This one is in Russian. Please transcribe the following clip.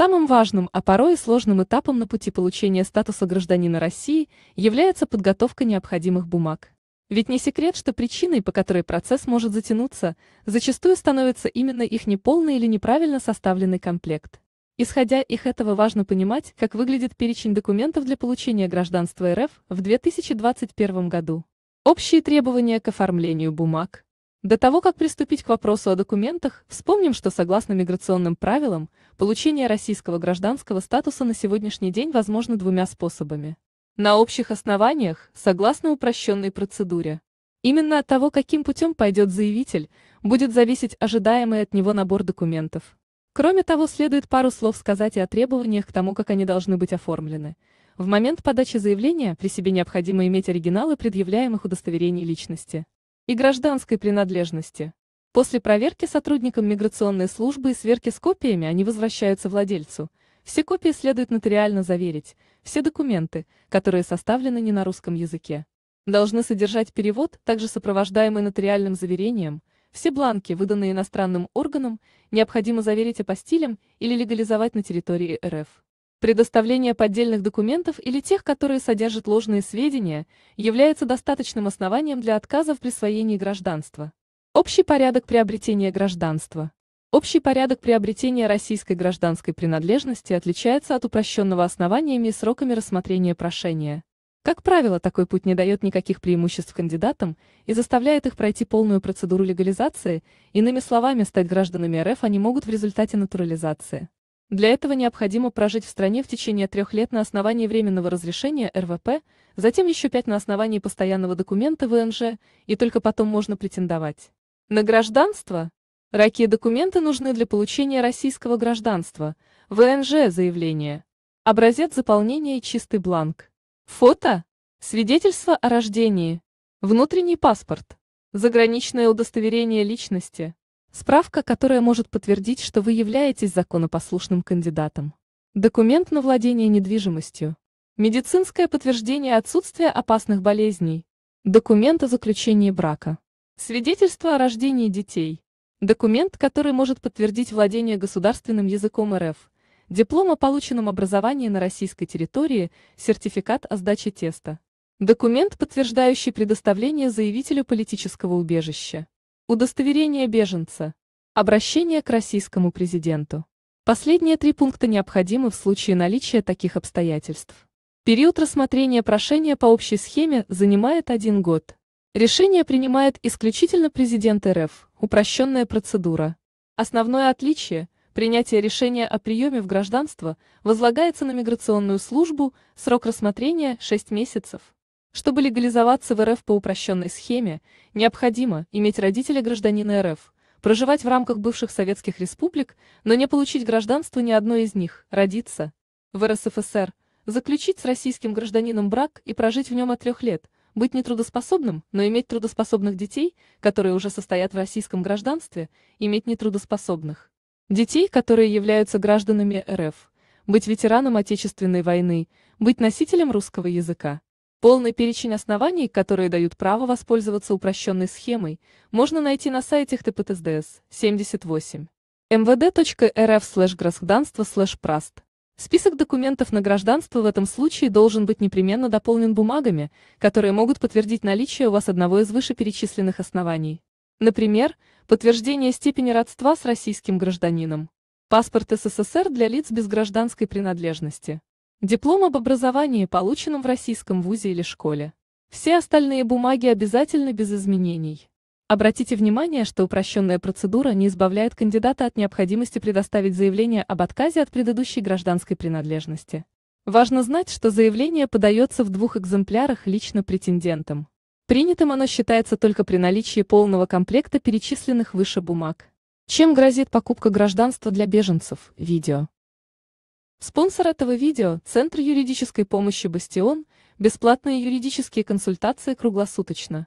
Самым важным, а порой и сложным этапом на пути получения статуса гражданина России является подготовка необходимых бумаг. Ведь не секрет, что причиной, по которой процесс может затянуться, зачастую становится именно их неполный или неправильно составленный комплект. Исходя из этого важно понимать, как выглядит перечень документов для получения гражданства РФ в 2021 году. Общие требования к оформлению бумаг. До того, как приступить к вопросу о документах, вспомним, что согласно миграционным правилам, Получение российского гражданского статуса на сегодняшний день возможно двумя способами. На общих основаниях, согласно упрощенной процедуре. Именно от того, каким путем пойдет заявитель, будет зависеть ожидаемый от него набор документов. Кроме того, следует пару слов сказать и о требованиях к тому, как они должны быть оформлены. В момент подачи заявления при себе необходимо иметь оригиналы предъявляемых удостоверений личности и гражданской принадлежности. После проверки сотрудникам миграционной службы и сверки с копиями они возвращаются владельцу. Все копии следует нотариально заверить, все документы, которые составлены не на русском языке. Должны содержать перевод, также сопровождаемый нотариальным заверением, все бланки, выданные иностранным органам, необходимо заверить апостилем или легализовать на территории РФ. Предоставление поддельных документов или тех, которые содержат ложные сведения, является достаточным основанием для отказа в присвоении гражданства. Общий порядок приобретения гражданства. Общий порядок приобретения российской гражданской принадлежности отличается от упрощенного основаниями и сроками рассмотрения прошения. Как правило, такой путь не дает никаких преимуществ кандидатам и заставляет их пройти полную процедуру легализации, иными словами, стать гражданами РФ они могут в результате натурализации. Для этого необходимо прожить в стране в течение трех лет на основании временного разрешения РВП, затем еще пять на основании постоянного документа ВНЖ, и только потом можно претендовать. На гражданство? Какие документы нужны для получения российского гражданства? ВНЖ заявление. Образец заполнения и чистый бланк. Фото? Свидетельство о рождении. Внутренний паспорт. Заграничное удостоверение личности. Справка, которая может подтвердить, что вы являетесь законопослушным кандидатом. Документ на владение недвижимостью. Медицинское подтверждение отсутствия опасных болезней. Документ о заключении брака. Свидетельство о рождении детей. Документ, который может подтвердить владение государственным языком РФ. Диплом о полученном образовании на российской территории, сертификат о сдаче теста. Документ, подтверждающий предоставление заявителю политического убежища. Удостоверение беженца. Обращение к российскому президенту. Последние три пункта необходимы в случае наличия таких обстоятельств. Период рассмотрения прошения по общей схеме занимает один год. Решение принимает исключительно президент РФ, упрощенная процедура. Основное отличие – принятие решения о приеме в гражданство возлагается на миграционную службу, срок рассмотрения – 6 месяцев. Чтобы легализоваться в РФ по упрощенной схеме, необходимо иметь родителя гражданина РФ, проживать в рамках бывших советских республик, но не получить гражданство ни одной из них, родиться. В РСФСР заключить с российским гражданином брак и прожить в нем от трех лет, быть нетрудоспособным, но иметь трудоспособных детей, которые уже состоят в российском гражданстве, иметь нетрудоспособных детей, которые являются гражданами РФ, быть ветераном Отечественной войны, быть носителем русского языка. Полный перечень оснований, которые дают право воспользоваться упрощенной схемой, можно найти на сайте ХТПТСДС 78 mvd.rf слэш гражданство слэш праст. Список документов на гражданство в этом случае должен быть непременно дополнен бумагами, которые могут подтвердить наличие у вас одного из вышеперечисленных оснований. Например, подтверждение степени родства с российским гражданином, паспорт СССР для лиц без гражданской принадлежности, диплом об образовании, полученном в российском вузе или школе. Все остальные бумаги обязательно без изменений. Обратите внимание, что упрощенная процедура не избавляет кандидата от необходимости предоставить заявление об отказе от предыдущей гражданской принадлежности. Важно знать, что заявление подается в двух экземплярах лично претендентом. Принятым оно считается только при наличии полного комплекта перечисленных выше бумаг. Чем грозит покупка гражданства для беженцев? Видео. Спонсор этого видео – Центр юридической помощи «Бастион», бесплатные юридические консультации круглосуточно.